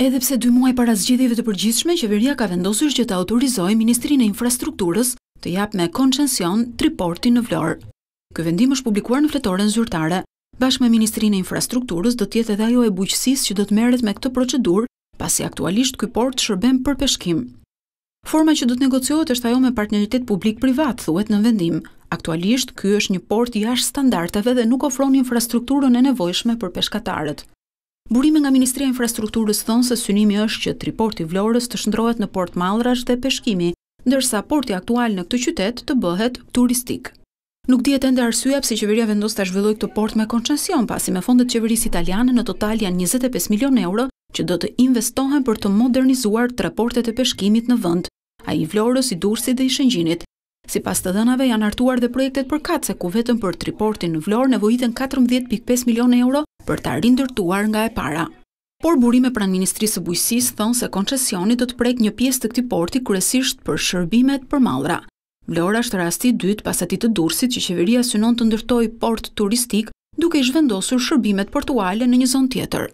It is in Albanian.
Edhe pse dy muaj para zgjedhjeve të përgjithshme, qeveria ka vendosur që të autorizojë Ministrinë e Infrastrukturës të japë me koncesion triportin në Vlorë. Ky vendim është publikuar në fletoren zyrtare. Bashkë me Ministrinë e Infrastrukturës do të jetë edhe ajo e bujqësisë që do të merret me këtë procedurë, pasi aktualisht ky port shërben për peshkim. Forma që do të negociohet është ajo me partneritet publik privat, thuhet në vendim. Aktualisht ky është një port jashtë standardeve dhe nuk ofron infrastrukturën e nevojshme për peshkatarët. Burime nga Ministria Infrastrukturës thonë se synimi është që triporti Vlorës të shëndrohet në port Malrash dhe Peshkimi, ndërsa porti aktual në këtë qytet të bëhet turistik. Nuk dhjetë enda arsua pësi qeveria vendos të ashvilloj këtë port me koncension, pasi me fondet qeveris italiane në total janë 25 milion euro që do të investohen për të modernizuar të raportet e peshkimit në vënd, a i vlorës, i dursi dhe i shëngjinit. Si pas të dënave janë artuar dhe projektet për katë se ku vetëm për triportin në vlorë nevojitën 14.5 milion euro për të rindërtuar nga e para. Por burime pranë Ministrisë Bujësisë thonë se koncesioni do të prek një pjesë të këti porti kërësisht për shërbimet për malra. Vlora është rasti dytë pas të dursit që qeveria synon të ndërtoj port turistik duke i shvendosur shërbimet portuale në një zonë tjetër.